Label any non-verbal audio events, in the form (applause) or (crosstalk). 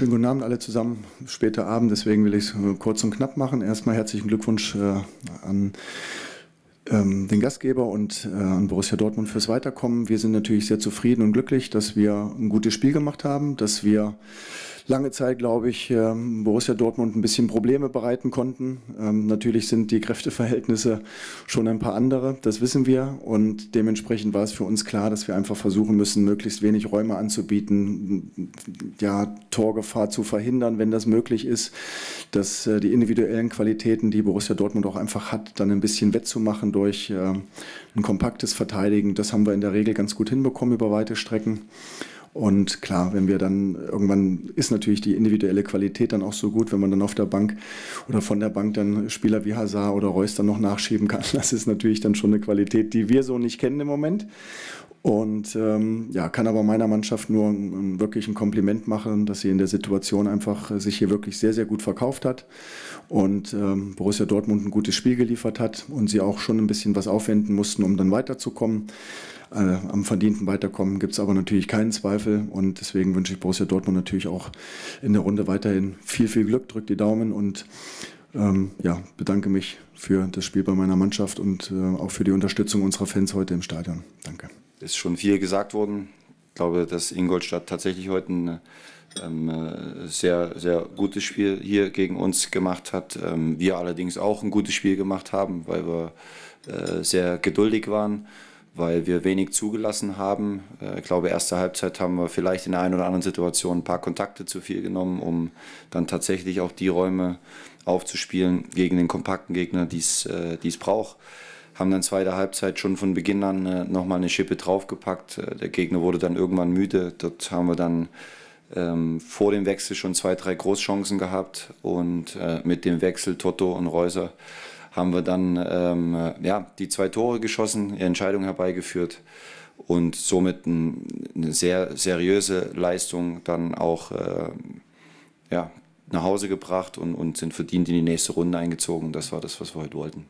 Schönen guten Abend alle zusammen. Später Abend, deswegen will ich es äh, kurz und knapp machen. Erstmal herzlichen Glückwunsch äh, an ähm, den Gastgeber und äh, an Borussia Dortmund fürs Weiterkommen. Wir sind natürlich sehr zufrieden und glücklich, dass wir ein gutes Spiel gemacht haben, dass wir lange Zeit, glaube ich, ähm, Borussia Dortmund ein bisschen Probleme bereiten konnten. Ähm, natürlich sind die Kräfteverhältnisse schon ein paar andere, das wissen wir. Und dementsprechend war es für uns klar, dass wir einfach versuchen müssen, möglichst wenig Räume anzubieten, ja, Torgefahr zu verhindern, wenn das möglich ist, dass äh, die individuellen Qualitäten, die Borussia Dortmund auch einfach hat, dann ein bisschen wettzumachen durch äh, ein kompaktes Verteidigen. Das haben wir in der Regel ganz gut hinbekommen über weite Strecken. Und klar, wenn wir dann irgendwann ist natürlich die individuelle Qualität dann auch so gut, wenn man dann auf der Bank oder von der Bank dann Spieler wie Hazard oder Reus dann noch nachschieben kann. (laughs) Das ist natürlich dann schon eine Qualität, die wir so nicht kennen im Moment. Und ähm, ja, kann aber meiner Mannschaft nur ein, wirklich ein Kompliment machen, dass sie in der Situation einfach äh, sich hier wirklich sehr, sehr gut verkauft hat und ähm, Borussia Dortmund ein gutes Spiel geliefert hat und sie auch schon ein bisschen was aufwenden mussten, um dann weiterzukommen. Äh, am verdienten Weiterkommen gibt es aber natürlich keinen Zweifel und deswegen wünsche ich Borussia Dortmund natürlich auch in der Runde weiterhin viel, viel Glück, drückt die Daumen und ähm, ja, bedanke mich für das Spiel bei meiner Mannschaft und äh, auch für die Unterstützung unserer Fans heute im Stadion. Danke ist schon viel gesagt worden. Ich glaube, dass Ingolstadt tatsächlich heute ein ähm, äh, sehr, sehr gutes Spiel hier gegen uns gemacht hat. Ähm, wir allerdings auch ein gutes Spiel gemacht haben, weil wir äh, sehr geduldig waren, weil wir wenig zugelassen haben. Äh, ich glaube, erste Halbzeit haben wir vielleicht in der einen oder anderen Situation ein paar Kontakte zu viel genommen, um dann tatsächlich auch die Räume aufzuspielen gegen den kompakten Gegner, die äh, es braucht haben dann zweite Halbzeit schon von Beginn an äh, nochmal eine Schippe draufgepackt. Äh, der Gegner wurde dann irgendwann müde. Dort haben wir dann ähm, vor dem Wechsel schon zwei, drei Großchancen gehabt und äh, mit dem Wechsel Toto und Reuser haben wir dann ähm, äh, ja, die zwei Tore geschossen, die Entscheidung herbeigeführt und somit eine sehr seriöse Leistung dann auch äh, ja, nach Hause gebracht und, und sind verdient in die nächste Runde eingezogen. Das war das, was wir heute wollten.